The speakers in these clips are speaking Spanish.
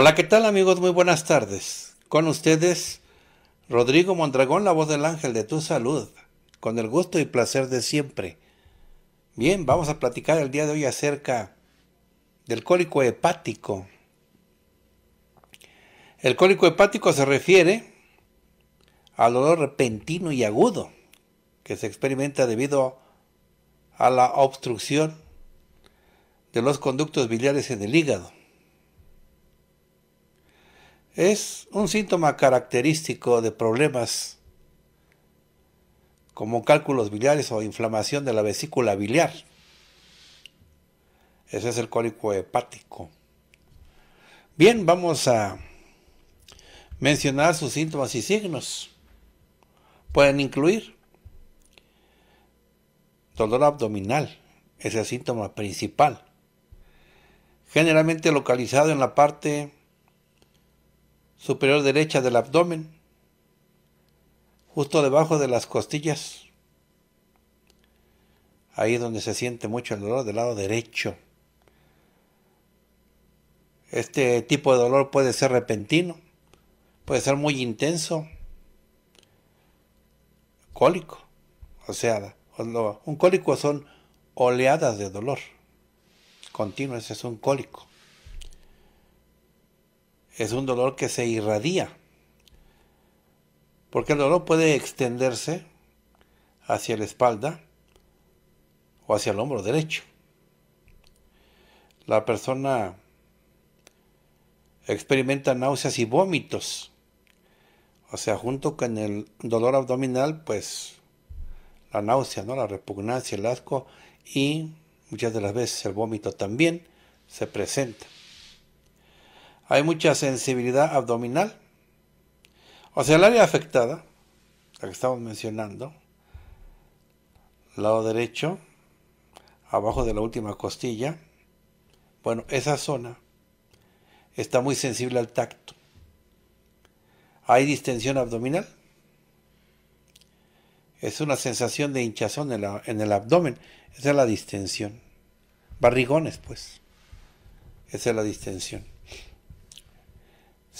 Hola, ¿qué tal amigos? Muy buenas tardes. Con ustedes, Rodrigo Mondragón, la voz del ángel de tu salud, con el gusto y placer de siempre. Bien, vamos a platicar el día de hoy acerca del cólico hepático. El cólico hepático se refiere al dolor repentino y agudo que se experimenta debido a la obstrucción de los conductos biliares en el hígado es un síntoma característico de problemas como cálculos biliares o inflamación de la vesícula biliar. Ese es el cólico hepático. Bien, vamos a mencionar sus síntomas y signos. Pueden incluir dolor abdominal, es el síntoma principal, generalmente localizado en la parte superior derecha del abdomen, justo debajo de las costillas, ahí donde se siente mucho el dolor del lado derecho. Este tipo de dolor puede ser repentino, puede ser muy intenso, cólico, o sea, un cólico son oleadas de dolor continuas, es un cólico es un dolor que se irradia, porque el dolor puede extenderse hacia la espalda o hacia el hombro derecho. La persona experimenta náuseas y vómitos. O sea, junto con el dolor abdominal, pues la náusea, ¿no? la repugnancia, el asco y muchas de las veces el vómito también se presenta hay mucha sensibilidad abdominal. O sea, el área afectada, la que estamos mencionando, lado derecho, abajo de la última costilla, bueno, esa zona está muy sensible al tacto. Hay distensión abdominal. Es una sensación de hinchazón en, el abdomen. Esa es la distensión. Barrigones, pues. Esa es la distensión.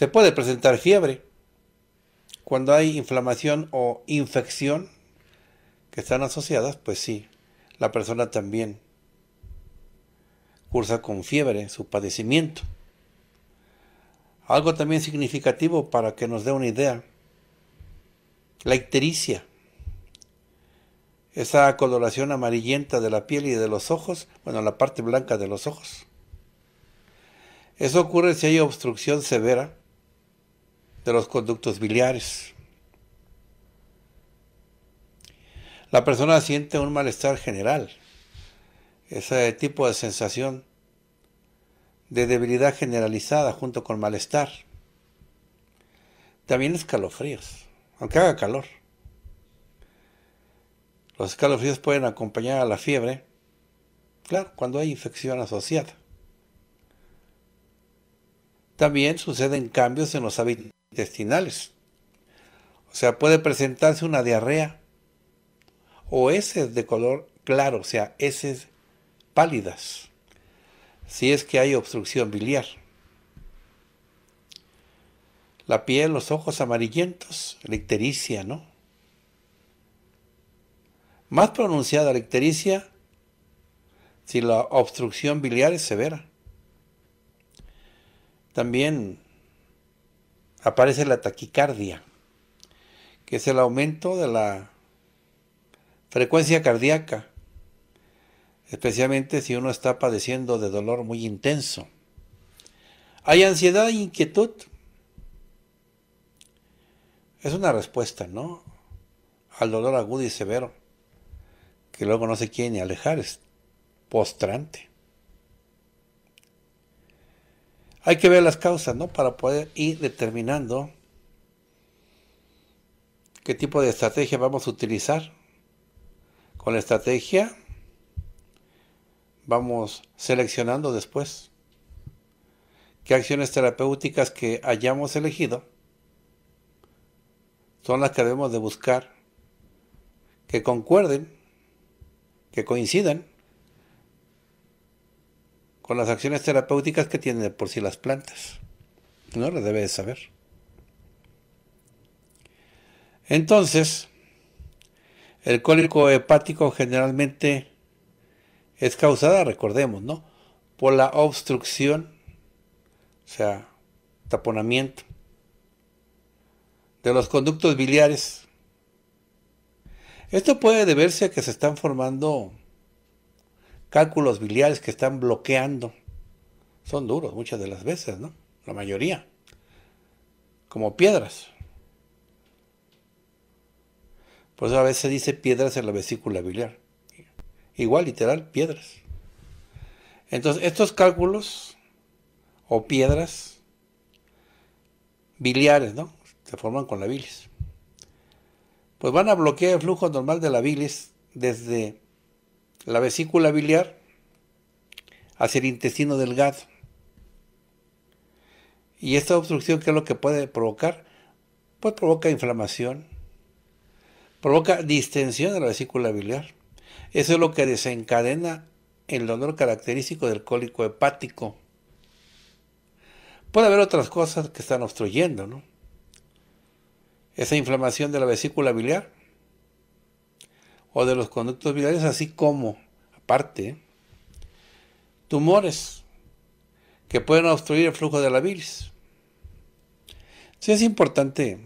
Se puede presentar fiebre. Cuando hay inflamación o infección que están asociadas, pues sí, la persona también cursa con fiebre su padecimiento. Algo también significativo para que nos dé una idea. La ictericia. Esa coloración amarillenta de la piel y de los ojos, bueno, la parte blanca de los ojos. Eso ocurre si hay obstrucción severa de los conductos biliares. La persona siente un malestar general, ese tipo de sensación de debilidad generalizada junto con malestar. También escalofríos, aunque haga calor. Los escalofríos pueden acompañar a la fiebre, claro, cuando hay infección asociada. También suceden cambios en los hábitos intestinales. O sea, puede presentarse una diarrea o heces de color claro, o sea, heces pálidas, si es que hay obstrucción biliar. La piel, los ojos amarillentos, la ictericia, ¿no? Más pronunciada la ictericia si la obstrucción biliar es severa. También aparece la taquicardia, que es el aumento de la frecuencia cardíaca, especialmente si uno está padeciendo de dolor muy intenso. Hay ansiedad e inquietud. Es una respuesta, ¿no? Al dolor agudo y severo, que luego no se quiere ni alejar, es postrante. Hay que ver las causas, ¿no? Para poder ir determinando qué tipo de estrategia vamos a utilizar. Con la estrategia vamos seleccionando después qué acciones terapéuticas que hayamos elegido son las que debemos de buscar que concuerden, que coincidan con las acciones terapéuticas que tienen de por sí las plantas. No lo debe de saber. Entonces, el cólico hepático generalmente es causada, recordemos, ¿no? Por la obstrucción, o sea, taponamiento de los conductos biliares. Esto puede deberse a que se están formando cálculos biliares que están bloqueando. Son duros muchas de las veces, ¿no? La mayoría. Como piedras. Por eso a veces se dice piedras en la vesícula biliar. Igual, literal, piedras. Entonces, estos cálculos o piedras biliares, ¿no? Se forman con la bilis. Pues van a bloquear el flujo normal de la bilis desde la vesícula biliar hacia el intestino delgado. Y esta obstrucción, ¿qué es lo que puede provocar? Pues provoca inflamación, provoca distensión de la vesícula biliar. Eso es lo que desencadena el dolor característico del cólico hepático. Puede haber otras cosas que están obstruyendo, ¿no? Esa inflamación de la vesícula biliar o de los conductos biliares, así como, aparte, tumores que pueden obstruir el flujo de la bilis. Sí es importante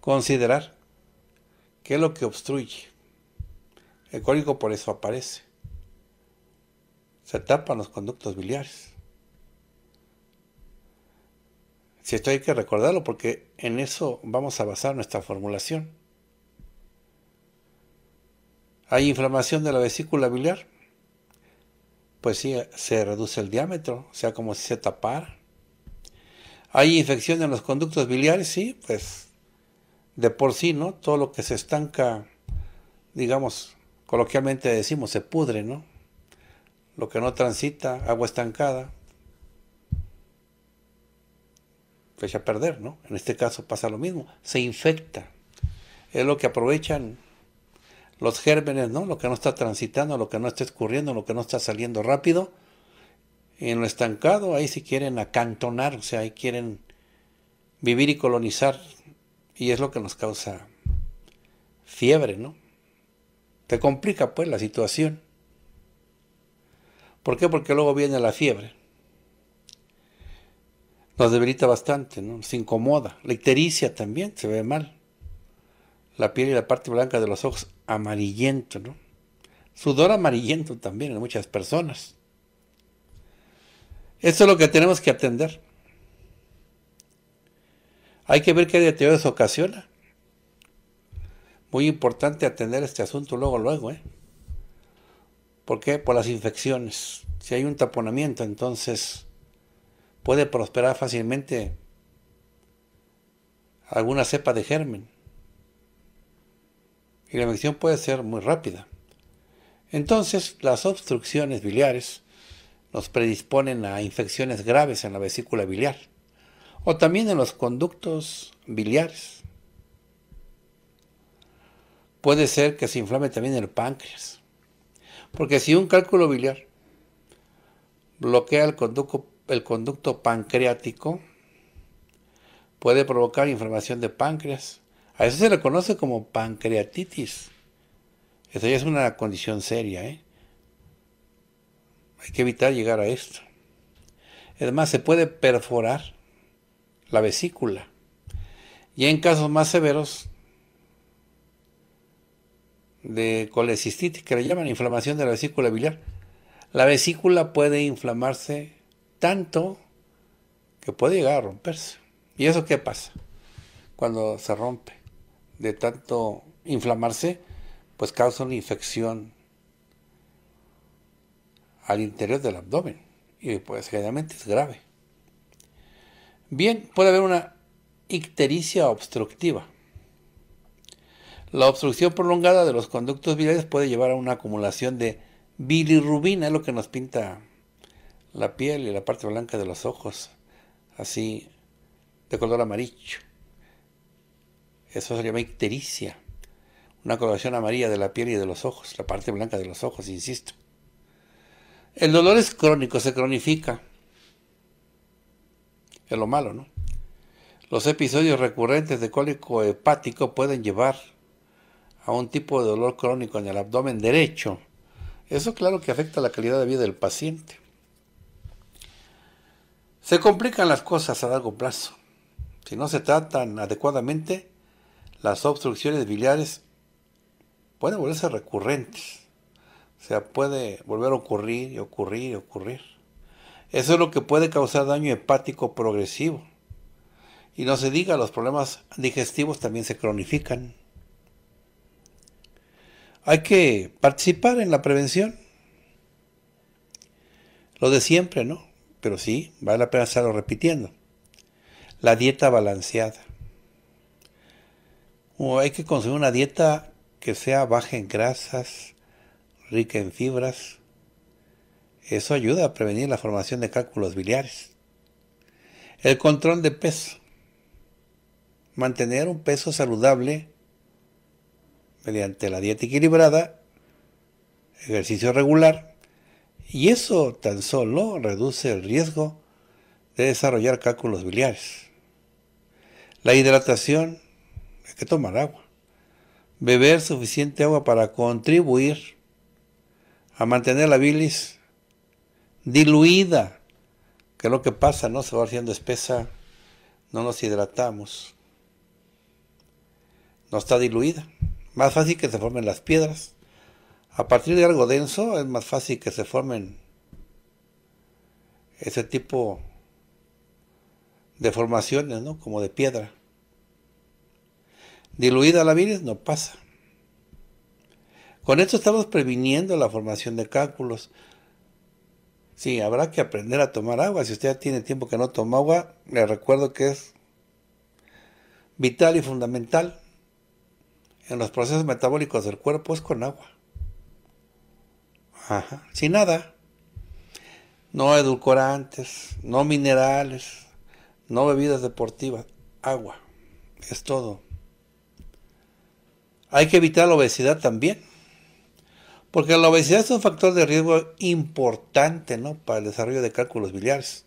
considerar qué es lo que obstruye. El cólico por eso aparece. Se tapan los conductos biliares. Si esto hay que recordarlo porque en eso vamos a basar nuestra formulación. ¿Hay inflamación de la vesícula biliar? Pues sí, se reduce el diámetro, o sea, como si se tapara. ¿Hay infección en los conductos biliares? Sí, pues de por sí, ¿no? Todo lo que se estanca, digamos, coloquialmente decimos, se pudre, ¿no? Lo que no transita, agua estancada, fecha pues, a perder, ¿no? En este caso pasa lo mismo, se infecta. Es lo que aprovechan los gérmenes, ¿no? Lo que no está transitando, lo que no está escurriendo, lo que no está saliendo rápido. En lo estancado, ahí sí quieren acantonar, o sea, ahí quieren vivir y colonizar. Y es lo que nos causa fiebre, ¿no? Te complica, pues, la situación. ¿Por qué? Porque luego viene la fiebre. Nos debilita bastante, ¿no? Se incomoda. La ictericia también se ve mal la piel y la parte blanca de los ojos amarillento, ¿no? Sudor amarillento también en muchas personas. Esto es lo que tenemos que atender. Hay que ver qué se ocasiona. Muy importante atender este asunto luego, luego, ¿eh? ¿Por qué? Por las infecciones. Si hay un taponamiento, entonces puede prosperar fácilmente alguna cepa de germen y la infección puede ser muy rápida. Entonces, las obstrucciones biliares nos predisponen a infecciones graves en la vesícula biliar o también en los conductos biliares. Puede ser que se inflame también el páncreas, porque si un cálculo biliar bloquea el conducto, el conducto pancreático, puede provocar inflamación de páncreas a eso se le conoce como pancreatitis. Eso ya es una condición seria. ¿eh? Hay que evitar llegar a esto. Además, se puede perforar la vesícula. Y en casos más severos de colecistitis, que le llaman inflamación de la vesícula biliar, la vesícula puede inflamarse tanto que puede llegar a romperse. ¿Y eso qué pasa cuando se rompe? de tanto inflamarse, pues causa una infección al interior del abdomen. Y pues generalmente es grave. Bien, puede haber una ictericia obstructiva. La obstrucción prolongada de los conductos biliares puede llevar a una acumulación de bilirrubina, es lo que nos pinta la piel y la parte blanca de los ojos, así de color amarillo. Eso se llama ictericia, una coloración amarilla de la piel y de los ojos, la parte blanca de los ojos, insisto. El dolor es crónico, se cronifica. Es lo malo, ¿no? Los episodios recurrentes de cólico hepático pueden llevar a un tipo de dolor crónico en el abdomen derecho. Eso claro que afecta la calidad de vida del paciente. Se complican las cosas a largo plazo. Si no se tratan adecuadamente, las obstrucciones biliares pueden volverse recurrentes. O sea, puede volver a ocurrir y ocurrir y ocurrir. Eso es lo que puede causar daño hepático progresivo. Y no se diga, los problemas digestivos también se cronifican. Hay que participar en la prevención. Lo de siempre, ¿no? Pero sí, vale la pena estarlo repitiendo. La dieta balanceada hay que consumir una dieta que sea baja en grasas, rica en fibras. Eso ayuda a prevenir la formación de cálculos biliares. El control de peso. Mantener un peso saludable mediante la dieta equilibrada, ejercicio regular, y eso tan solo reduce el riesgo de desarrollar cálculos biliares. La hidratación hay que tomar agua. Beber suficiente agua para contribuir a mantener la bilis diluida, que es lo que pasa, ¿no? Se va haciendo espesa, no nos hidratamos, no está diluida. Más fácil que se formen las piedras. A partir de algo denso es más fácil que se formen ese tipo de formaciones, ¿no? Como de piedra. Diluida la viris, no pasa. Con esto estamos previniendo la formación de cálculos. Sí, habrá que aprender a tomar agua. Si usted ya tiene tiempo que no toma agua, le recuerdo que es vital y fundamental en los procesos metabólicos del cuerpo es con agua. Ajá, sin nada. No edulcorantes, no minerales, no bebidas deportivas. Agua. Es todo. Hay que evitar la obesidad también. Porque la obesidad es un factor de riesgo importante ¿no? para el desarrollo de cálculos biliares.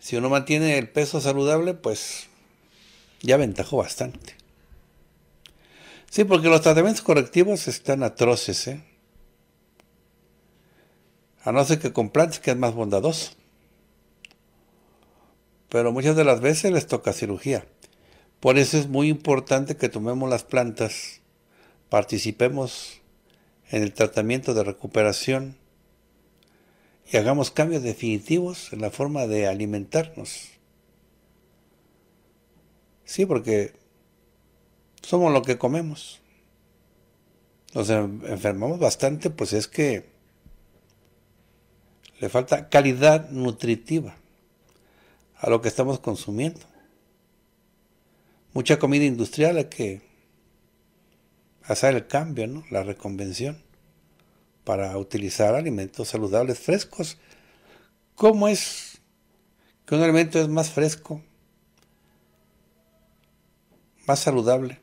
Si uno mantiene el peso saludable, pues ya ventajó bastante. Sí, porque los tratamientos correctivos están atroces. ¿eh? A no ser que con plantas que es más bondadoso. Pero muchas de las veces les toca cirugía. Por eso es muy importante que tomemos las plantas, participemos en el tratamiento de recuperación y hagamos cambios definitivos en la forma de alimentarnos. Sí, porque somos lo que comemos. Nos enfermamos bastante, pues es que le falta calidad nutritiva a lo que estamos consumiendo mucha comida industrial hay que hacer el cambio, ¿no? la reconvención, para utilizar alimentos saludables frescos. ¿Cómo es que un alimento es más fresco, más saludable?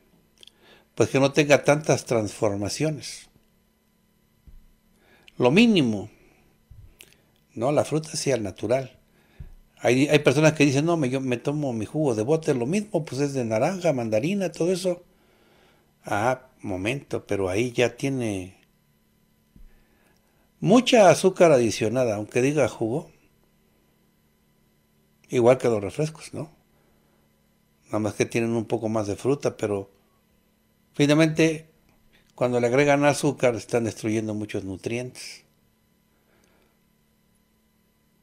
Pues que no tenga tantas transformaciones. Lo mínimo, ¿no? La fruta sea al natural. Hay, personas que dicen, no, me, yo me tomo mi jugo de bote, lo mismo, pues es de naranja, mandarina, todo eso. Ah, momento, pero ahí ya tiene mucha azúcar adicionada, aunque diga jugo. Igual que los refrescos, ¿no? Nada más que tienen un poco más de fruta, pero finalmente cuando le agregan azúcar están destruyendo muchos nutrientes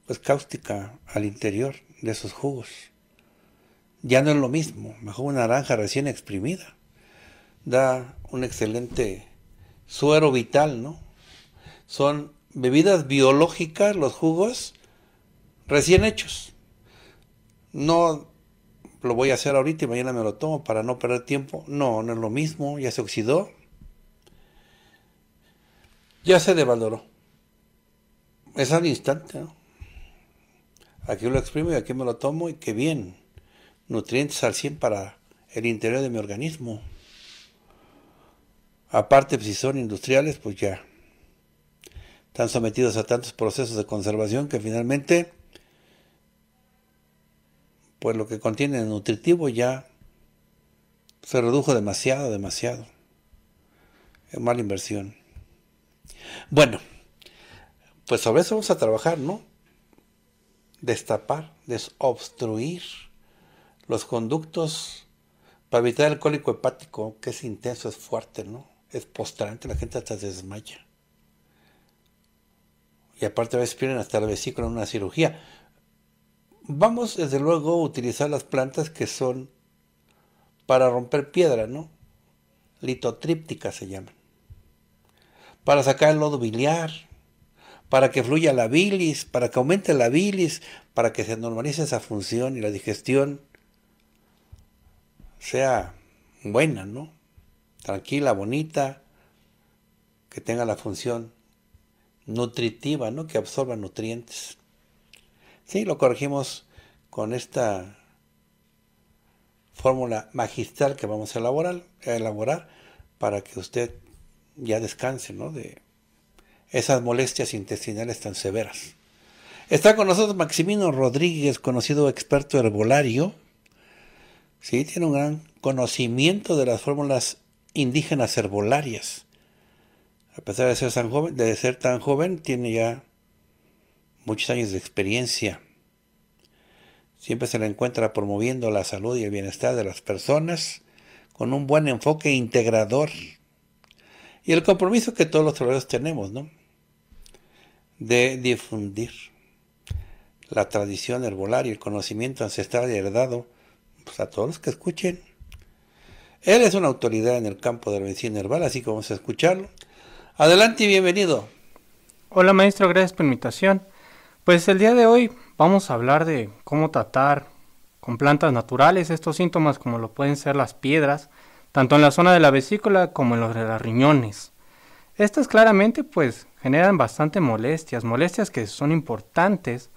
pues cáustica al interior de esos jugos. Ya no es lo mismo, mejor una naranja recién exprimida. Da un excelente suero vital, ¿no? Son bebidas biológicas, los jugos recién hechos. No lo voy a hacer ahorita y mañana me lo tomo para no perder tiempo. No, no es lo mismo, ya se oxidó. Ya se devaloró. Es al instante, ¿no? Aquí lo exprimo y aquí me lo tomo y qué bien. Nutrientes al 100 para el interior de mi organismo. Aparte, pues, si son industriales, pues ya. Están sometidos a tantos procesos de conservación que finalmente, pues lo que contiene nutritivo ya se redujo demasiado, demasiado. Es mala inversión. Bueno, pues sobre eso vamos a trabajar, ¿no? destapar, desobstruir los conductos para evitar el cólico hepático, que es intenso, es fuerte, ¿no? Es postrante, la gente hasta desmaya. Y aparte a veces pierden hasta la vesícula en una cirugía. Vamos, desde luego, a utilizar las plantas que son para romper piedra, ¿no? Litotrípticas se llaman. Para sacar el lodo biliar, para que fluya la bilis, para que aumente la bilis, para que se normalice esa función y la digestión sea buena, ¿no? Tranquila, bonita, que tenga la función nutritiva, ¿no? Que absorba nutrientes. Sí, lo corregimos con esta fórmula magistral que vamos a elaborar, a elaborar para que usted ya descanse, ¿no? De, esas molestias intestinales tan severas. Está con nosotros Maximino Rodríguez, conocido experto herbolario. Sí, tiene un gran conocimiento de las fórmulas indígenas herbolarias. A pesar de ser tan joven, tiene ya muchos años de experiencia. Siempre se le encuentra promoviendo la salud y el bienestar de las personas con un buen enfoque integrador y el compromiso que todos los trabajadores tenemos, ¿no? de difundir la tradición herbolaria, el conocimiento ancestral heredado pues, a todos los que escuchen. Él es una autoridad en el campo de la medicina herbal, así que vamos a escucharlo. Adelante y bienvenido. Hola maestro, gracias por la invitación. Pues el día de hoy vamos a hablar de cómo tratar con plantas naturales estos síntomas como lo pueden ser las piedras, tanto en la zona de la vesícula como en los de los riñones. Estas claramente pues generan bastante molestias, molestias que son importantes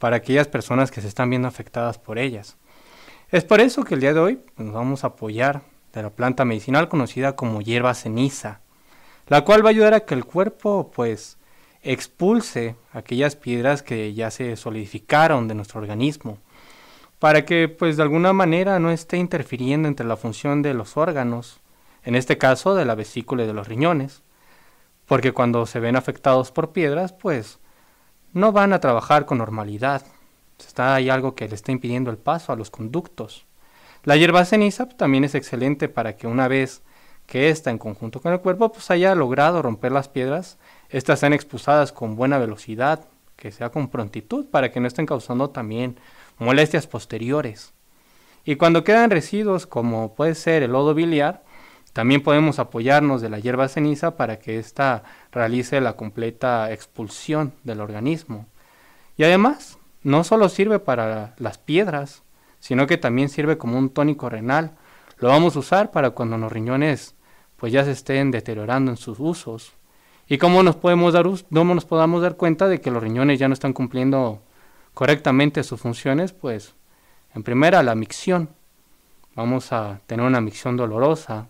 para aquellas personas que se están viendo afectadas por ellas. Es por eso que el día de hoy nos vamos a apoyar de la planta medicinal conocida como hierba ceniza, la cual va a ayudar a que el cuerpo pues expulse aquellas piedras que ya se solidificaron de nuestro organismo, para que pues de alguna manera no esté interfiriendo entre la función de los órganos, en este caso de la vesícula y de los riñones, porque cuando se ven afectados por piedras, pues no van a trabajar con normalidad. Está ahí algo que le está impidiendo el paso a los conductos. La hierba ceniza pues, también es excelente para que una vez que está en conjunto con el cuerpo pues haya logrado romper las piedras, Estas sean expulsadas con buena velocidad, que sea con prontitud para que no estén causando también molestias posteriores. Y cuando quedan residuos como puede ser el lodo biliar, también podemos apoyarnos de la hierba ceniza para que ésta realice la completa expulsión del organismo. Y además, no solo sirve para las piedras, sino que también sirve como un tónico renal. Lo vamos a usar para cuando los riñones pues ya se estén deteriorando en sus usos. ¿Y cómo nos, podemos dar cómo nos podamos dar cuenta de que los riñones ya no están cumpliendo correctamente sus funciones? Pues, en primera, la micción. Vamos a tener una micción dolorosa,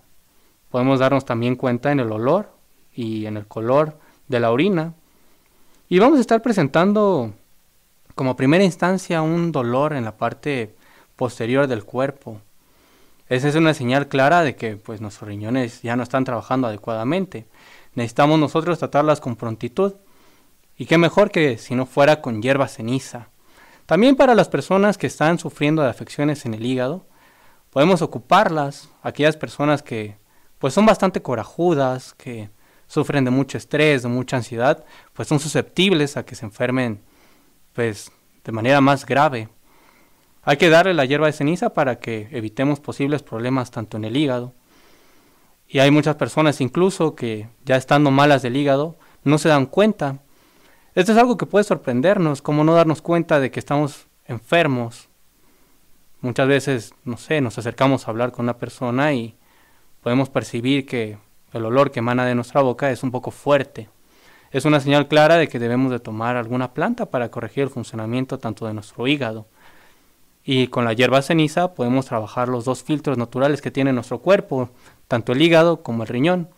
Podemos darnos también cuenta en el olor y en el color de la orina. Y vamos a estar presentando como primera instancia un dolor en la parte posterior del cuerpo. Esa es una señal clara de que pues, nuestros riñones ya no están trabajando adecuadamente. Necesitamos nosotros tratarlas con prontitud. Y qué mejor que si no fuera con hierba ceniza. También para las personas que están sufriendo de afecciones en el hígado, podemos ocuparlas, aquellas personas que pues son bastante corajudas, que sufren de mucho estrés, de mucha ansiedad, pues son susceptibles a que se enfermen pues de manera más grave. Hay que darle la hierba de ceniza para que evitemos posibles problemas tanto en el hígado. Y hay muchas personas incluso que ya estando malas del hígado no se dan cuenta. Esto es algo que puede sorprendernos, como no darnos cuenta de que estamos enfermos. Muchas veces, no sé, nos acercamos a hablar con una persona y podemos percibir que el olor que emana de nuestra boca es un poco fuerte. Es una señal clara de que debemos de tomar alguna planta para corregir el funcionamiento tanto de nuestro hígado. Y con la hierba ceniza podemos trabajar los dos filtros naturales que tiene nuestro cuerpo, tanto el hígado como el riñón.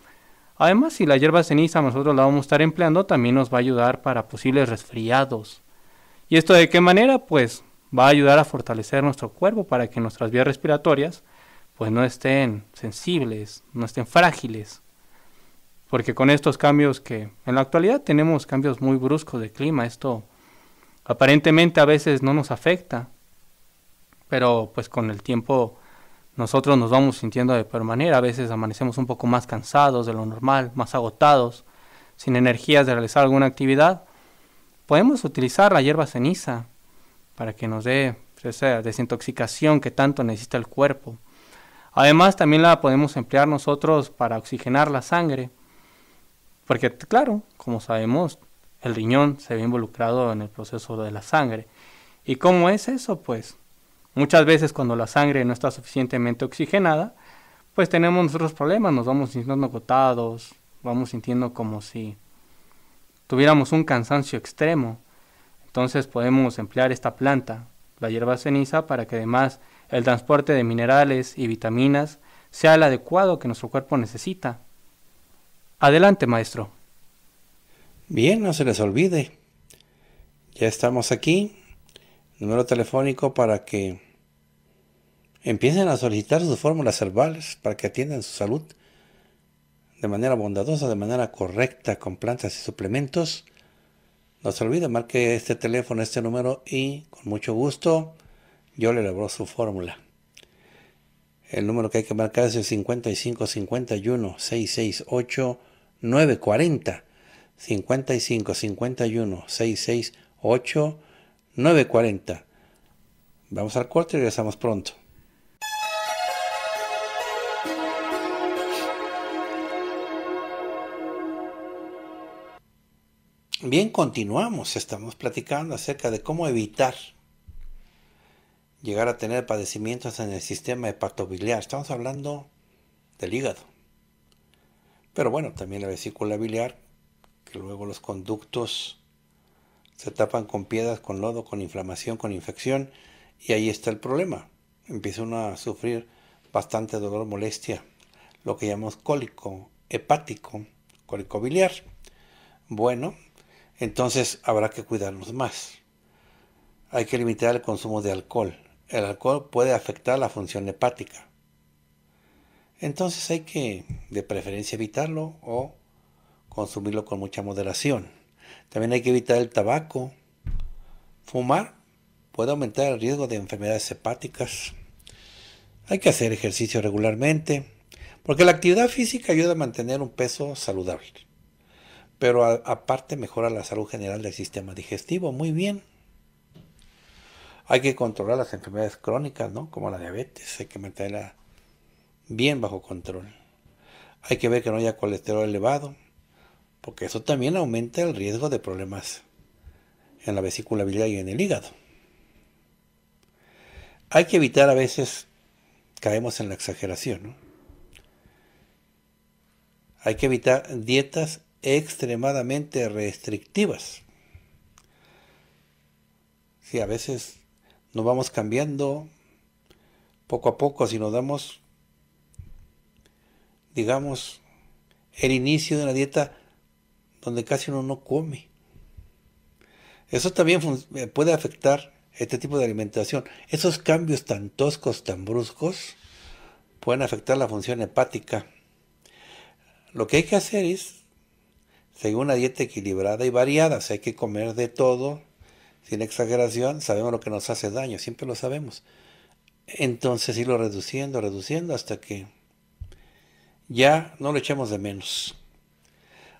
Además, si la hierba ceniza nosotros la vamos a estar empleando, también nos va a ayudar para posibles resfriados. ¿Y esto de qué manera? Pues va a ayudar a fortalecer nuestro cuerpo para que nuestras vías respiratorias pues no estén sensibles, no estén frágiles. Porque con estos cambios que en la actualidad tenemos cambios muy bruscos de clima, esto aparentemente a veces no nos afecta, pero pues con el tiempo nosotros nos vamos sintiendo de peor manera, a veces amanecemos un poco más cansados de lo normal, más agotados, sin energías de realizar alguna actividad. Podemos utilizar la hierba ceniza para que nos dé esa desintoxicación que tanto necesita el cuerpo. Además, también la podemos emplear nosotros para oxigenar la sangre, porque claro, como sabemos, el riñón se ve involucrado en el proceso de la sangre. ¿Y cómo es eso? Pues muchas veces cuando la sangre no está suficientemente oxigenada, pues tenemos nosotros problemas, nos vamos sintiendo agotados, vamos sintiendo como si tuviéramos un cansancio extremo. Entonces podemos emplear esta planta, la hierba ceniza, para que además el transporte de minerales y vitaminas sea el adecuado que nuestro cuerpo necesita. Adelante, maestro. Bien, no se les olvide. Ya estamos aquí. Número telefónico para que empiecen a solicitar sus fórmulas herbales para que atiendan su salud de manera bondadosa, de manera correcta, con plantas y suplementos. No se olvide, marque este teléfono, este número y con mucho gusto le elaboró su fórmula. El número que hay que marcar es el 55 51 668 940. 5551 668 940. Vamos al corte y regresamos pronto. Bien, continuamos. Estamos platicando acerca de cómo evitar llegar a tener padecimientos en el sistema hepatobiliar. Estamos hablando del hígado. Pero bueno, también la vesícula biliar, que luego los conductos se tapan con piedras, con lodo, con inflamación, con infección, y ahí está el problema. Empieza uno a sufrir bastante dolor, molestia, lo que llamamos cólico hepático, cólico biliar. Bueno, entonces habrá que cuidarnos más. Hay que limitar el consumo de alcohol, el alcohol puede afectar la función hepática. Entonces hay que de preferencia evitarlo o consumirlo con mucha moderación. También hay que evitar el tabaco. Fumar puede aumentar el riesgo de enfermedades hepáticas. Hay que hacer ejercicio regularmente, porque la actividad física ayuda a mantener un peso saludable. Pero aparte mejora la salud general del sistema digestivo. Muy bien. Hay que controlar las enfermedades crónicas, ¿no? Como la diabetes, hay que mantenerla bien bajo control. Hay que ver que no haya colesterol elevado, porque eso también aumenta el riesgo de problemas en la vesícula biliar y en el hígado. Hay que evitar a veces, caemos en la exageración, ¿no? Hay que evitar dietas extremadamente restrictivas. Si a veces nos vamos cambiando poco a poco, si nos damos, digamos, el inicio de una dieta donde casi uno no come. Eso también eh, puede afectar este tipo de alimentación. Esos cambios tan toscos, tan bruscos, pueden afectar la función hepática. Lo que hay que hacer es, seguir una dieta equilibrada y variada, o hay que comer de todo, sin exageración, sabemos lo que nos hace daño, siempre lo sabemos. Entonces irlo reduciendo, reduciendo hasta que ya no lo echemos de menos.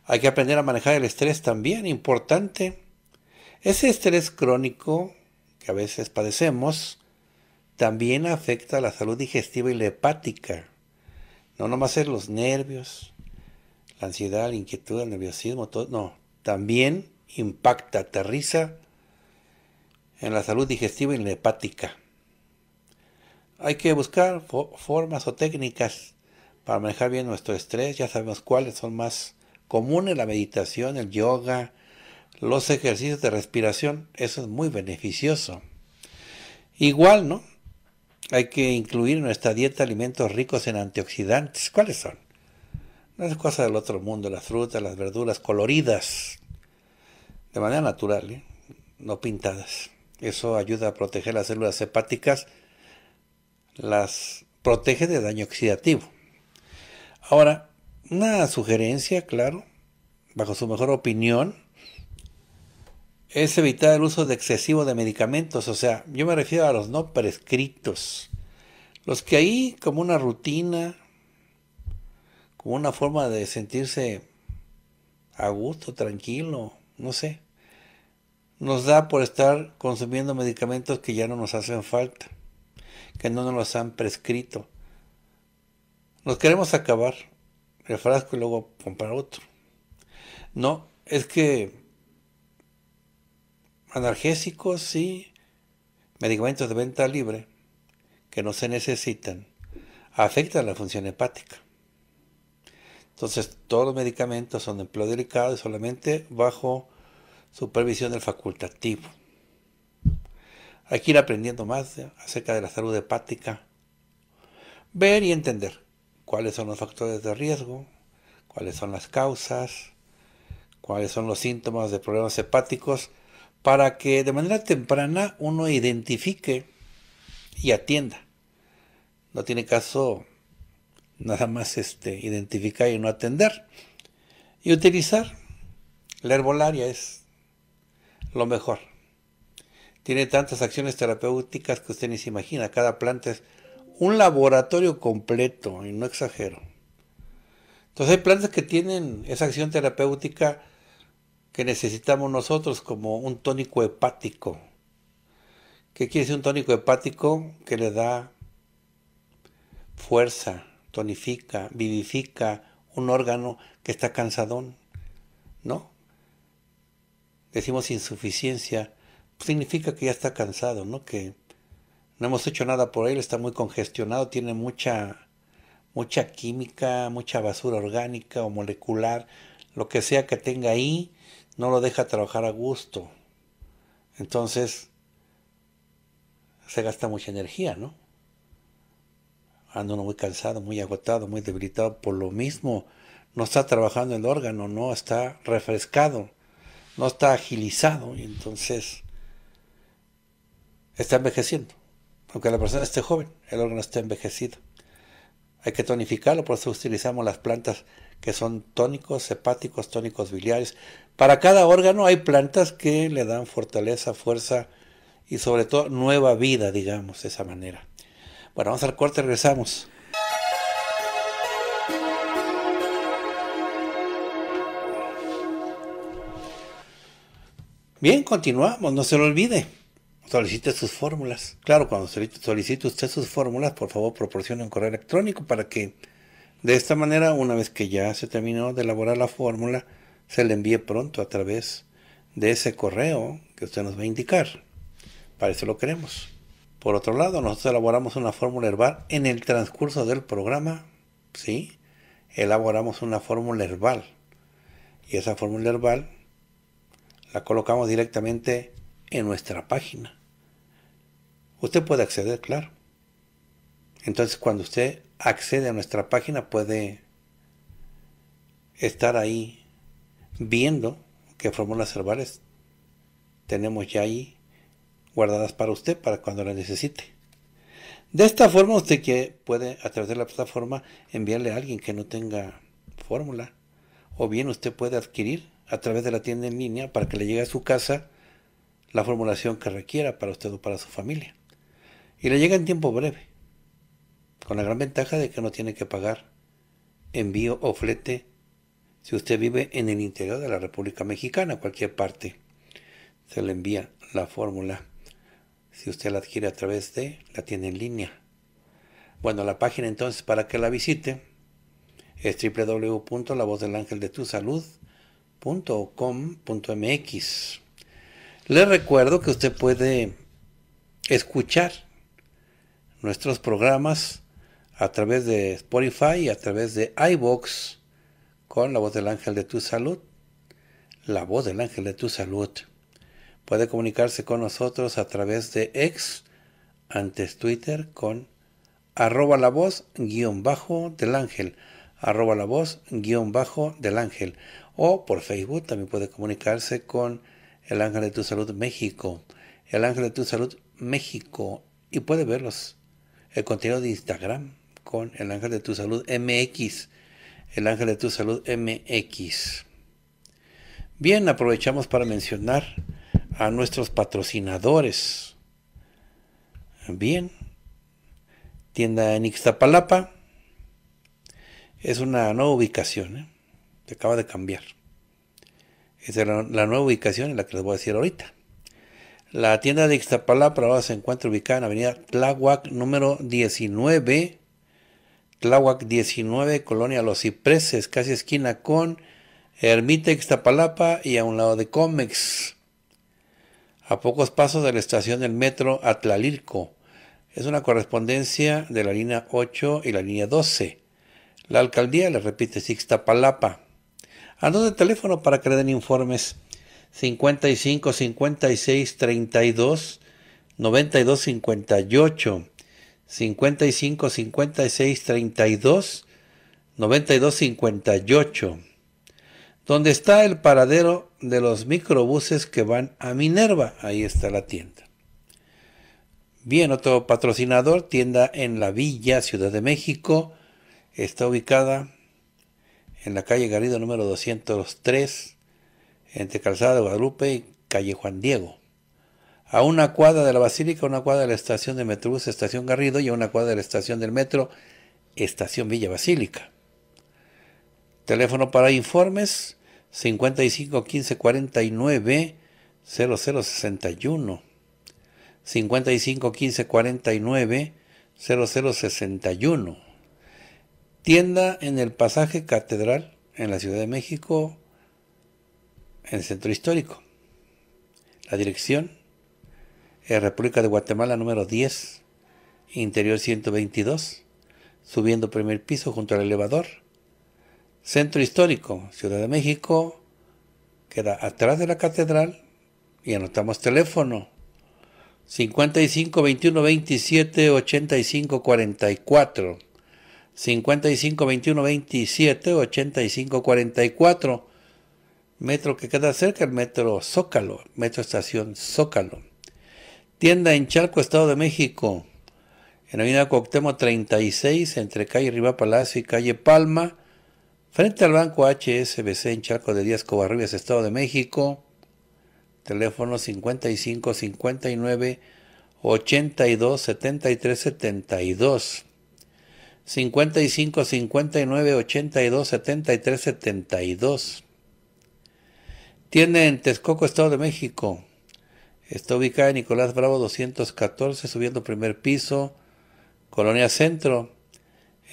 Hay que aprender a manejar el estrés también, importante. Ese estrés crónico que a veces padecemos también afecta a la salud digestiva y la hepática. No nomás es los nervios, la ansiedad, la inquietud, el nerviosismo, todo, no. También impacta, aterriza en la salud digestiva y la hepática. Hay que buscar formas o técnicas para manejar bien nuestro estrés. Ya sabemos cuáles son más comunes, la meditación, el yoga, los ejercicios de respiración. Eso es muy beneficioso. Igual, ¿no? Hay que incluir en nuestra dieta alimentos ricos en antioxidantes. ¿Cuáles son? No es cosa del otro mundo, las frutas, las verduras coloridas, de manera natural, ¿eh? no pintadas. Eso ayuda a proteger las células hepáticas, las protege de daño oxidativo. Ahora, una sugerencia, claro, bajo su mejor opinión, es evitar el uso de excesivo de medicamentos, o sea, yo me refiero a los no prescritos, los que hay como una rutina, como una forma de sentirse a gusto, tranquilo, no sé, nos da por estar consumiendo medicamentos que ya no nos hacen falta, que no nos los han prescrito. Nos queremos acabar el frasco y luego comprar otro. No, es que analgésicos y medicamentos de venta libre que no se necesitan afectan la función hepática. Entonces, todos los medicamentos son empleo delicado y solamente bajo supervisión del facultativo. Hay que ir aprendiendo más ¿eh? acerca de la salud hepática, ver y entender cuáles son los factores de riesgo, cuáles son las causas, cuáles son los síntomas de problemas hepáticos, para que de manera temprana uno identifique y atienda. No tiene caso nada más este, identificar y no atender. Y utilizar la herbolaria es lo mejor. Tiene tantas acciones terapéuticas que usted ni se imagina. Cada planta es un laboratorio completo, y no exagero. Entonces hay plantas que tienen esa acción terapéutica que necesitamos nosotros como un tónico hepático. ¿Qué quiere decir un tónico hepático? Que le da fuerza, tonifica, vivifica un órgano que está cansadón, ¿no? decimos insuficiencia, pues, significa que ya está cansado, ¿no? Que no hemos hecho nada por él, está muy congestionado, tiene mucha, mucha química, mucha basura orgánica o molecular, lo que sea que tenga ahí, no lo deja trabajar a gusto. Entonces, se gasta mucha energía, ¿no? Anda uno muy cansado, muy agotado, muy debilitado por lo mismo. No está trabajando el órgano, no está refrescado no está agilizado y entonces está envejeciendo. Aunque la persona esté joven, el órgano está envejecido. Hay que tonificarlo, por eso utilizamos las plantas que son tónicos, hepáticos, tónicos biliares. Para cada órgano hay plantas que le dan fortaleza, fuerza y sobre todo nueva vida, digamos, de esa manera. Bueno, vamos al corte, regresamos. Bien, continuamos, no se lo olvide. Solicite sus fórmulas. Claro, cuando solicite usted sus fórmulas, por favor proporcione un correo electrónico para que de esta manera, una vez que ya se terminó de elaborar la fórmula, se le envíe pronto a través de ese correo que usted nos va a indicar. Para eso lo queremos. Por otro lado, nosotros elaboramos una fórmula herbal en el transcurso del programa. ¿Sí? Elaboramos una fórmula herbal. Y esa fórmula herbal la colocamos directamente en nuestra página. Usted puede acceder, claro. Entonces cuando usted accede a nuestra página puede estar ahí viendo qué fórmulas cervales tenemos ya ahí guardadas para usted para cuando las necesite. De esta forma usted que puede a través de la plataforma enviarle a alguien que no tenga fórmula o bien usted puede adquirir a través de la tienda en línea para que le llegue a su casa la formulación que requiera para usted o para su familia. Y le llega en tiempo breve, con la gran ventaja de que no tiene que pagar envío o flete si usted vive en el interior de la República Mexicana, cualquier parte. Se le envía la fórmula si usted la adquiere a través de la tienda en línea. Bueno, la página entonces para que la visite es salud. .com.mx. Les recuerdo que usted puede escuchar nuestros programas a través de Spotify y a través de iBox con la voz del ángel de tu salud. La voz del ángel de tu salud. Puede comunicarse con nosotros a través de ex, antes Twitter, con arroba la voz guión bajo del ángel arroba la voz guión bajo del ángel. O por Facebook también puede comunicarse con el ángel de tu salud México. El ángel de tu salud México. Y puede verlos. El contenido de Instagram con el ángel de tu salud MX. El ángel de tu salud MX. Bien, aprovechamos para mencionar a nuestros patrocinadores. Bien. Tienda en es una nueva ubicación, ¿eh? se acaba de cambiar. es la, nueva ubicación en la que les voy a decir ahorita. La tienda de Ixtapalapa ahora se encuentra ubicada en la avenida Tláhuac número 19, Tláhuac 19, Colonia Los Cipreses, casi esquina con Ermita Ixtapalapa y a un lado de Comex. A pocos pasos de la estación del metro Atlalilco. Es una correspondencia de la línea 8 y la línea 12. La alcaldía le repite Sixtapalapa. Ando de teléfono para que le den informes 55 56 32 92 58 55 56 32 92 58 donde está el paradero de los microbuses que van a Minerva. Ahí está la tienda. Bien, otro patrocinador, tienda en la Villa, Ciudad de México, Está ubicada en la calle Garrido número 203, entre Calzada de Guadalupe y calle Juan Diego. A una cuadra de la Basílica, a una cuadra de la estación de Metrobús Estación Garrido y a una cuadra de la estación del Metro Estación Villa Basílica. Teléfono para informes 55 15 49 0061. 55 15 49 0061. Tienda en el pasaje Catedral, en la Ciudad de México, en el Centro Histórico. La dirección, es eh, República de Guatemala número 10, Interior 122, subiendo primer piso junto al elevador. Centro Histórico, Ciudad de México, queda atrás de la catedral y anotamos teléfono 55 21 27 85 44. 55 21 27 85 44 metro que queda cerca el metro Zócalo, metro estación Zócalo. Tienda en Chalco, Estado de México, en Avenida Coctemo 36, entre calle Riva Palacio y calle Palma, frente al Banco HSBC en Chalco de Díaz Covarrubias, Estado de México. Teléfono 55 59 82 73 72. 55 59 82 73 72. Tiene en Texcoco, Estado de México. Está ubicada en Nicolás Bravo 214, subiendo primer piso, Colonia Centro,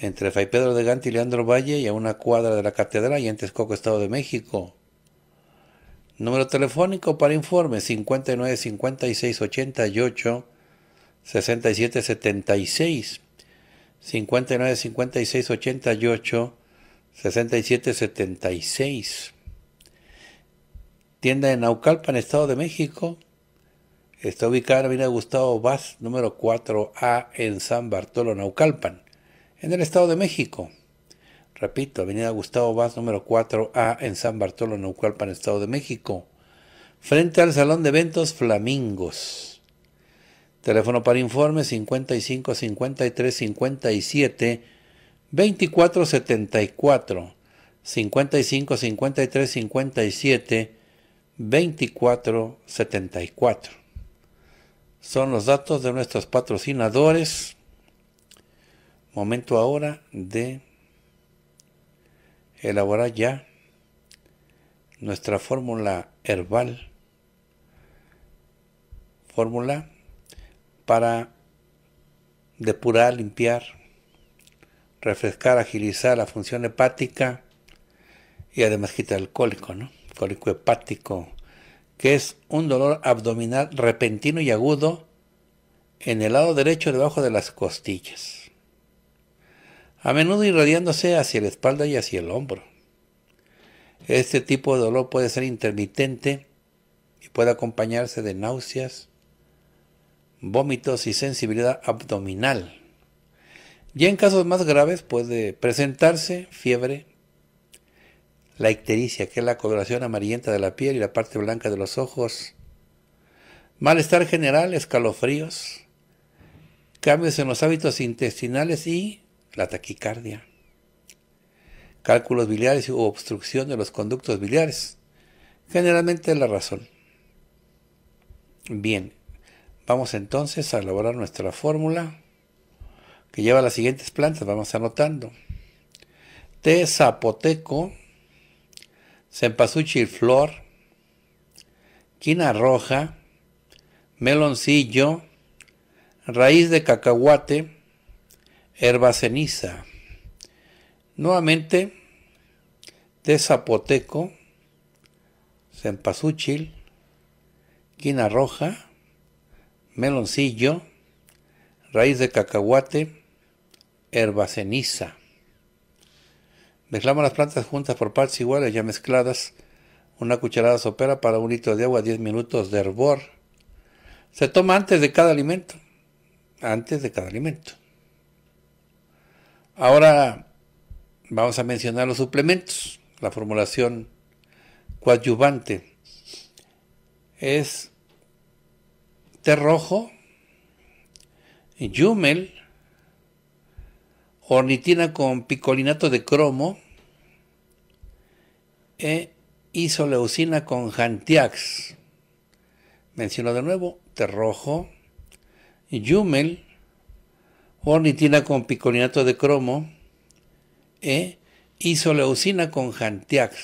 entre Fray Pedro de Gante y Leandro Valle y a una cuadra de la Catedral y en Texcoco, Estado de México. Número telefónico para informe 59 56 88 67 76. 59 56 88 67 76. Tienda en Naucalpan, Estado de México. Está ubicada en Avenida Gustavo Vaz, número 4A, en San Bartolo, Naucalpan, en el Estado de México. Repito, Avenida Gustavo Vaz, número 4A, en San Bartolo, Naucalpan, Estado de México. Frente al Salón de Eventos Flamingos. Teléfono para informe 55 53 57 24 74 55 53 57 24 74. Son los datos de nuestros patrocinadores. Momento ahora de elaborar ya nuestra fórmula herbal. Fórmula para depurar, limpiar, refrescar, agilizar la función hepática y además quitar el cólico, Cólico hepático, que es un dolor abdominal repentino y agudo en el lado derecho debajo de las costillas, a menudo irradiándose hacia la espalda y hacia el hombro. Este tipo de dolor puede ser intermitente y puede acompañarse de náuseas, vómitos y sensibilidad abdominal. Y en casos más graves puede presentarse fiebre, la ictericia, que es la coloración amarillenta de la piel y la parte blanca de los ojos, malestar general, escalofríos, cambios en los hábitos intestinales y la taquicardia, cálculos biliares u obstrucción de los conductos biliares, generalmente la razón. Bien, Vamos entonces a elaborar nuestra fórmula que lleva las siguientes plantas. Vamos anotando. Té zapoteco, cempasúchil flor, quina roja, meloncillo, raíz de cacahuate, herba ceniza. Nuevamente, té zapoteco, cempasúchil, quina roja, meloncillo, raíz de cacahuate, ceniza. Mezclamos las plantas juntas por partes iguales, ya mezcladas. Una cucharada sopera para un litro de agua, 10 minutos de hervor. Se toma antes de cada alimento. Antes de cada alimento. Ahora vamos a mencionar los suplementos. La formulación coadyuvante es Té rojo, yumel, ornitina con picolinato de cromo e isoleucina con Jantiax. Menciono de nuevo, té rojo, yumel, ornitina con picolinato de cromo e isoleucina con Jantiax.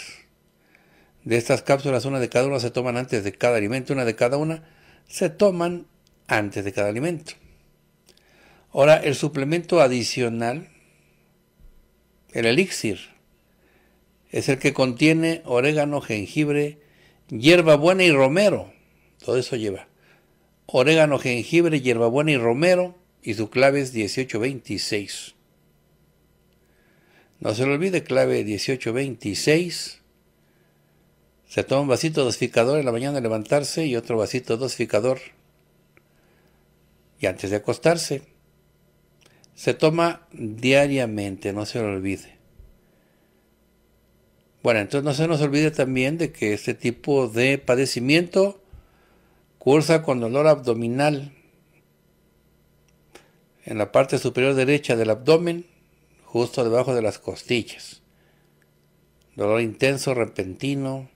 De estas cápsulas, una de cada una se toman antes de cada alimento, una de cada una se toman antes de cada alimento. Ahora, el suplemento adicional, el elixir, es el que contiene orégano, jengibre, hierbabuena y romero. Todo eso lleva. Orégano, jengibre, hierbabuena y romero. Y su clave es 1826. No se lo olvide, clave 1826. Se toma un vasito dosificador en la mañana de levantarse y otro vasito dosificador y antes de acostarse. Se toma diariamente, no se lo olvide. Bueno, entonces no se nos olvide también de que este tipo de padecimiento cursa con dolor abdominal en la parte superior derecha del abdomen, justo debajo de las costillas. Dolor intenso, repentino,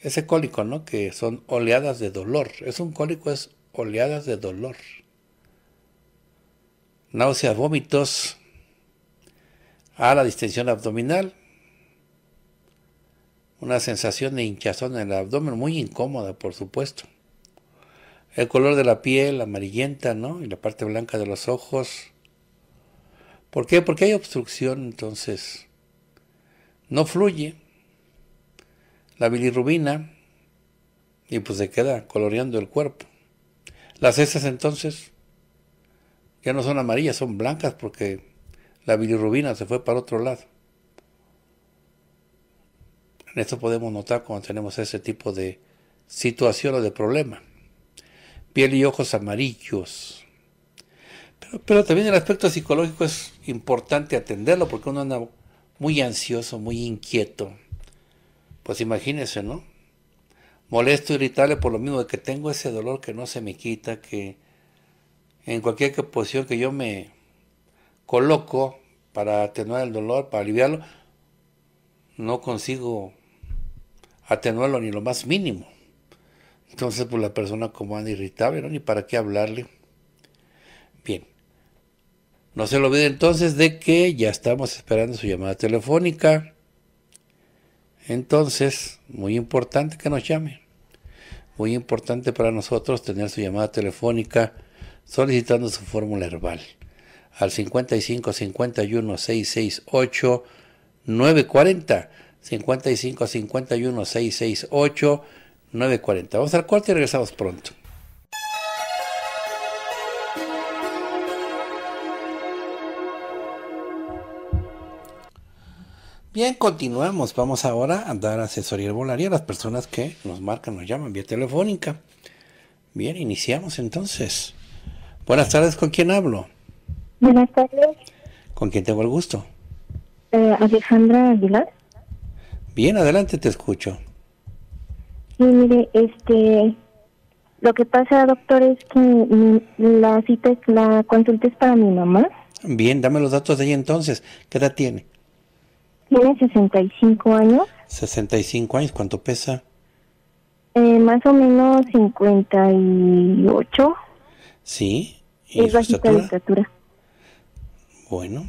ese cólico, ¿no? Que son oleadas de dolor. Es un cólico, es oleadas de dolor. Náuseas, vómitos. A la distensión abdominal. Una sensación de hinchazón en el abdomen, muy incómoda, por supuesto. El color de la piel, amarillenta, ¿no? Y la parte blanca de los ojos. ¿Por qué? Porque hay obstrucción, entonces. No fluye la bilirrubina y pues se queda coloreando el cuerpo. Las heces entonces ya no son amarillas, son blancas porque la bilirrubina se fue para otro lado. En esto podemos notar cuando tenemos ese tipo de situación o de problema. Piel y ojos amarillos. Pero, pero también el aspecto psicológico es importante atenderlo porque uno anda muy ansioso, muy inquieto pues imagínese, ¿no? Molesto, irritable por lo mismo de que tengo ese dolor que no se me quita, que en cualquier posición que yo me coloco para atenuar el dolor, para aliviarlo, no consigo atenuarlo ni lo más mínimo. Entonces, pues la persona como anda irritable, ¿no? Ni para qué hablarle. Bien. No se lo olvide entonces de que ya estamos esperando su llamada telefónica entonces, muy importante que nos llame. Muy importante para nosotros tener su llamada telefónica solicitando su fórmula herbal al 55 51 668 940 55 51 668 940. Vamos al cuarto y regresamos pronto. Bien, continuamos. Vamos ahora a dar asesoría herbolaria a las personas que nos marcan, nos llaman vía telefónica. Bien, iniciamos entonces. Buenas tardes, ¿con quién hablo? Buenas tardes. ¿Con quién tengo el gusto? Eh, Alejandra Aguilar. Bien, adelante, te escucho. Sí, mire, este, lo que pasa, doctor, es que la cita, la consulta es para mi mamá. Bien, dame los datos de ella entonces. ¿Qué edad tiene? Tiene 65 años. 65 años, ¿cuánto pesa? Eh, más o menos 58. Sí. ¿Y es estatura? Bueno,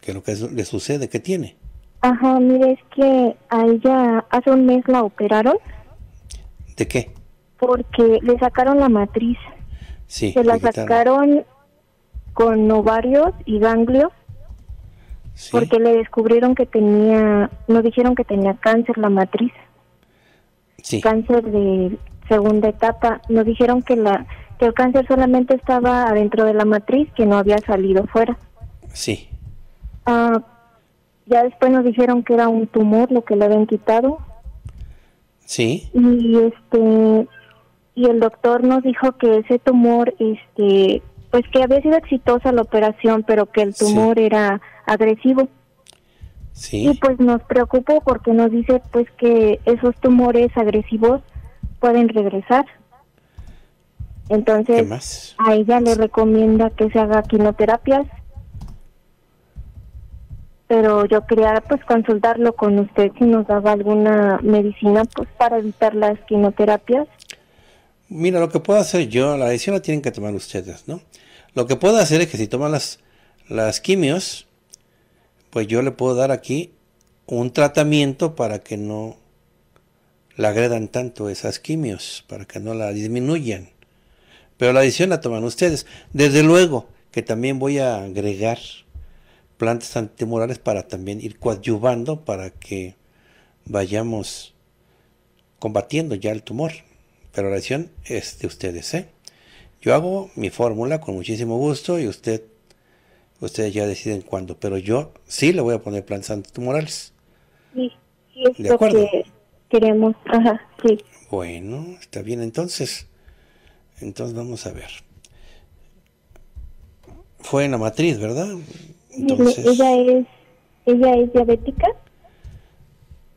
¿qué es lo que le sucede? ¿Qué tiene? Ajá, mire, es que a ella hace un mes la operaron. ¿De qué? Porque le sacaron la matriz. Sí. Se la sacaron con ovarios y ganglios porque le descubrieron que tenía, nos dijeron que tenía cáncer la matriz. Sí. Cáncer de segunda etapa. Nos dijeron que la el cáncer solamente estaba adentro de la matriz, que no había salido fuera. Sí. Ah, ya después nos dijeron que era un tumor lo que le habían quitado. Sí. Y este y el doctor nos dijo que ese tumor este pues que había sido exitosa la operación, pero que el tumor era agresivo. Sí. Y pues nos preocupó porque nos dice pues que esos tumores agresivos pueden regresar. Entonces, a ella le recomienda que se haga quimioterapias. Pero yo quería pues consultarlo con usted si nos daba alguna medicina pues para evitar las quimioterapias. Mira, lo que puedo hacer yo, la decisión la tienen que tomar ustedes, ¿no? Lo que puedo hacer es que si toman las, quimios, pues yo le puedo dar aquí un tratamiento para que no la agredan tanto esas quimios, para que no la disminuyan. Pero la decisión la toman ustedes. Desde luego que también voy a agregar plantas antitumorales para también ir coadyuvando para que vayamos combatiendo ya el tumor. Pero la decisión es de ustedes, ¿eh? Yo hago mi fórmula con muchísimo gusto y usted, ustedes ya deciden cuándo, pero yo sí le voy a poner plantas antitumorales. Sí, sí es ¿De acuerdo? Que queremos, ajá, sí. Bueno, está bien entonces. Entonces vamos a ver. Fue en la matriz, ¿verdad? Ella es, ella es diabética.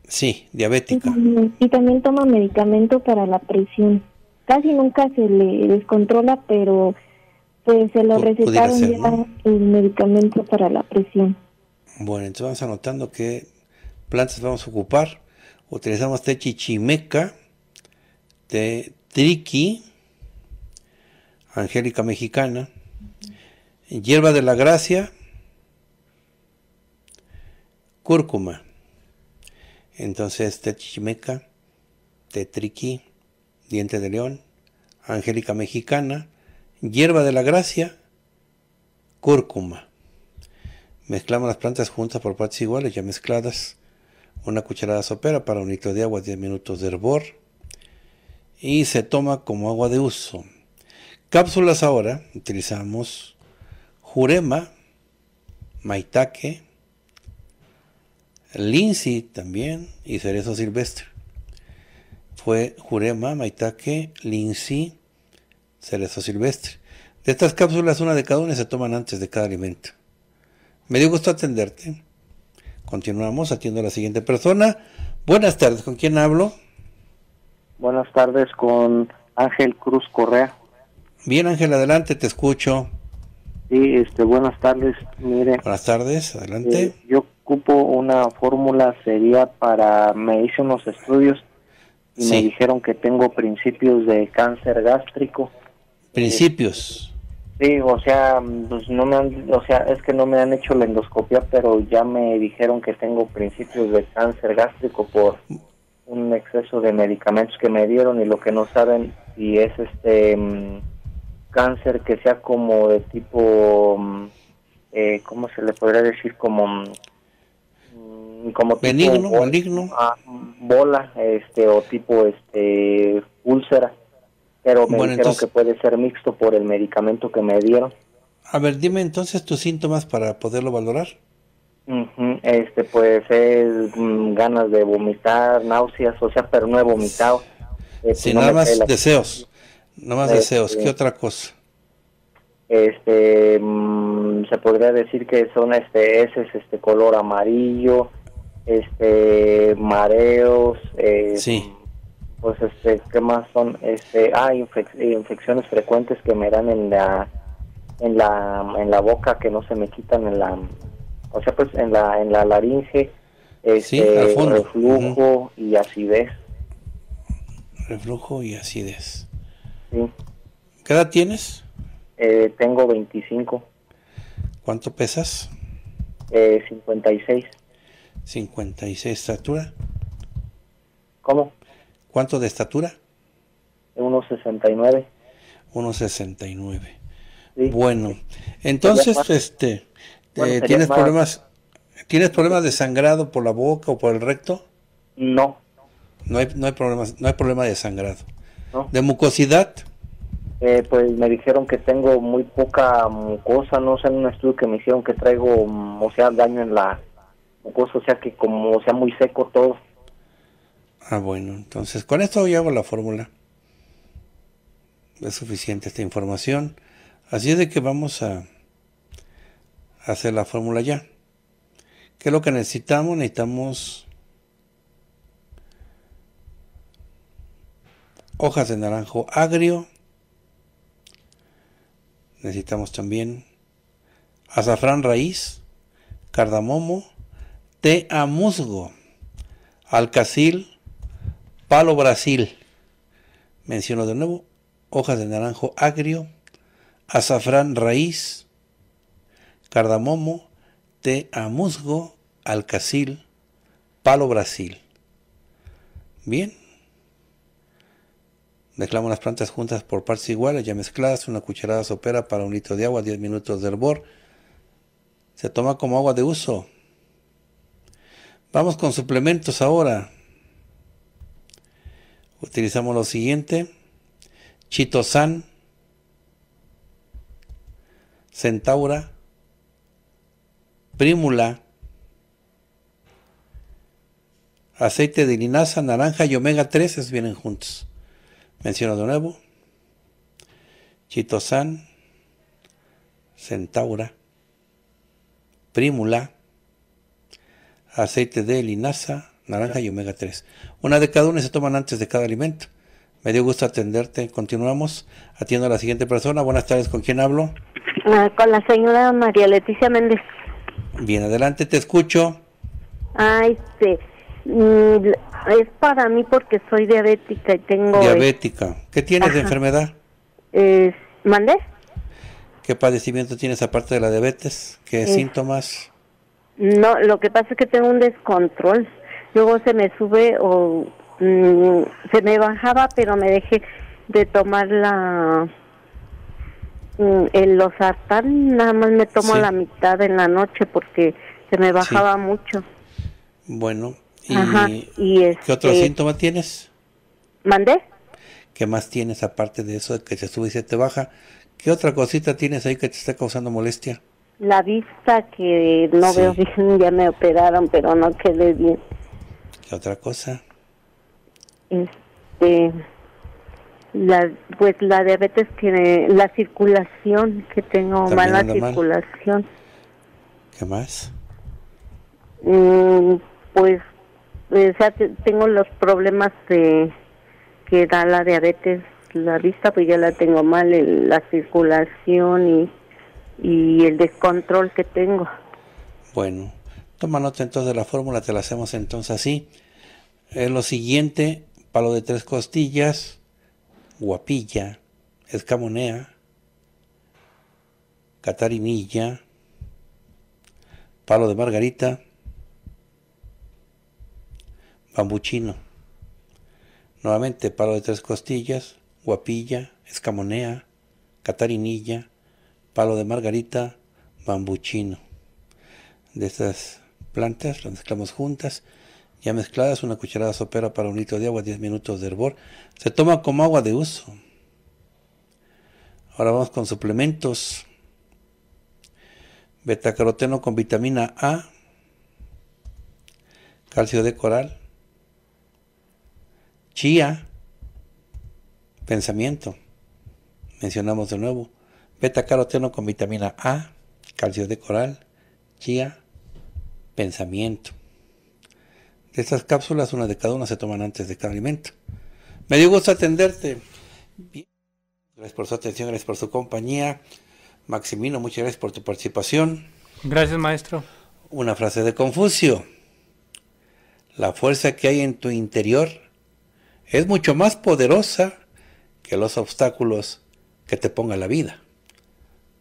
Sí, diabética. Y, y también toma medicamento para la presión casi nunca se le descontrola, pero pues se lo recetaron ser, el medicamento para la presión. Bueno, entonces vamos anotando qué plantas vamos a ocupar. Utilizamos té chichimeca, té triqui, angélica mexicana, hierba de la gracia, cúrcuma. Entonces, té chichimeca, té triqui, Diente de León, Angélica Mexicana, Hierba de la Gracia, Cúrcuma. Mezclamos las plantas juntas por partes iguales, ya mezcladas. Una cucharada sopera para un litro de agua, 10 minutos de hervor. Y se toma como agua de uso. Cápsulas ahora, utilizamos jurema, maitake, linsi también y cerezo silvestre fue jurema, Maitaque, linsi, cerezo silvestre. De estas cápsulas, una de cada una se toman antes de cada alimento. Me dio gusto atenderte. Continuamos, atiendo a la siguiente persona. Buenas tardes, ¿con quién hablo? Buenas tardes, con Ángel Cruz Correa. Bien, Ángel, adelante, te escucho. Sí, este, buenas tardes, mire. Buenas tardes, adelante. Eh, yo ocupo una fórmula, sería para, me hice unos estudios y me dijeron que tengo principios de cáncer gástrico. ¿Principios? sí, o sea, pues no me o sea, es que no me han hecho la endoscopia, pero ya me dijeron que tengo principios de cáncer gástrico por un exceso de medicamentos que me dieron y lo que no saben Y es este mm, cáncer que sea como de tipo, mm, eh, ¿cómo se le podría decir? Como... Mm, como tipo benigno, bola, ah, bola, este o tipo este úlcera, pero me que puede ser mixto por el medicamento que me dieron. A ver, dime entonces tus síntomas para poderlo valorar. este pues es mm, ganas de vomitar, náuseas, o sea, pero no he vomitado. Este, nada más deseos. no más deseos, ¿qué este, otra cosa? Este mm, se podría decir que son este ese este color amarillo, este mareos, eh, sí. pues este, ¿qué más son? Este, ah, infecciones frecuentes que me dan en la, en la, en la boca que no se me quitan en la, o sea, pues en la, en la laringe, este, reflujo y acidez. Reflujo y acidez. Sí. ¿Qué edad tienes? Eh, tengo 25. ¿Cuánto pesas? Eh, 56. 56 estatura. ¿Cómo? ¿Cuánto de estatura? 1.69. 1.69. Bueno, entonces, este, eh, ¿tienes problemas? ¿Tienes problemas de sangrado por la boca o por el recto? No. No hay, no hay problemas, no hay problema de sangrado. ¿De mucosidad? Eh, pues me dijeron que tengo muy poca mucosa, no sé, en un estudio que me hicieron que traigo, mm, o sea, daño en la o sea que como sea muy seco todo. Ah, bueno, entonces con esto ya hago la fórmula. Es suficiente esta información. Así es de que vamos a hacer la fórmula ya. ¿Qué es lo que necesitamos? Necesitamos hojas de naranjo agrio. Necesitamos también azafrán raíz, cardamomo, a musgo, alcacil, palo brasil. Menciono de nuevo, hojas de naranjo agrio, azafrán raíz, cardamomo, a musgo, alcacil, palo brasil. Bien. Mezclamos las plantas juntas por partes iguales, ya mezcladas, una cucharada sopera para un litro de agua, 10 minutos de hervor. Se toma como agua de uso. Vamos con suplementos ahora. Utilizamos lo siguiente. Chitosan. Centaura. Prímula. Aceite de linaza, naranja y omega 3 es, vienen juntos. Menciono de nuevo. Chitosan. Centaura. Prímula aceite de linaza, naranja y omega 3. Una de cada una se toman antes de cada alimento. Me dio gusto atenderte. Continuamos. Atiendo a la siguiente persona. Buenas tardes, ¿con quién hablo? Ah, con la señora María Leticia Méndez. Bien, adelante, te escucho. Ay, sí. Mm, es para mí porque soy diabética y tengo. Diabética. ¿Qué tienes de enfermedad? Eh, ¿Mandé? ¿Qué padecimiento tienes aparte de la diabetes? ¿Qué síntomas? No, lo que pasa es que tengo un descontrol. Luego se me sube o mm, se me bajaba, pero me dejé de tomar la mm, el losartán, nada más me tomo la mitad en la noche porque se me bajaba mucho. Bueno, ¿y, qué otro este síntoma tienes? ¿Mandé? ¿Qué más tienes aparte de eso de que se sube y se te baja? ¿Qué otra cosita tienes ahí que te está causando molestia? La vista que no veo bien, ya me operaron, pero no quedé bien. ¿Qué otra cosa? Este, la, pues la diabetes tiene la circulación, que tengo mala circulación. ¿Qué más? Mm, pues, eh, o sea, tengo los problemas de que da la diabetes, la vista, pues ya la tengo mal, la circulación y y el descontrol que tengo. Bueno, toma nota entonces de la fórmula, te la hacemos entonces así. Es lo siguiente, palo de tres costillas, guapilla, escamonea, catarinilla, palo de margarita, bambuchino. Nuevamente palo de tres costillas, guapilla, escamonea, catarinilla, palo de margarita, bambuchino. De estas plantas las mezclamos juntas, ya mezcladas, una cucharada sopera para un litro de agua, 10 minutos de hervor. Se toma como agua de uso. Ahora vamos con suplementos. Betacaroteno con vitamina A, calcio de coral, chía, pensamiento. Mencionamos de nuevo Beta-caroteno con vitamina A, calcio de coral, chía, pensamiento. De estas cápsulas, una de cada una se toman antes de cada alimento. Me dio gusto atenderte. Gracias por su atención, gracias por su compañía. Maximino, muchas gracias por tu participación. Gracias, maestro. Una frase de Confucio. La fuerza que hay en tu interior es mucho más poderosa que los obstáculos que te ponga la vida.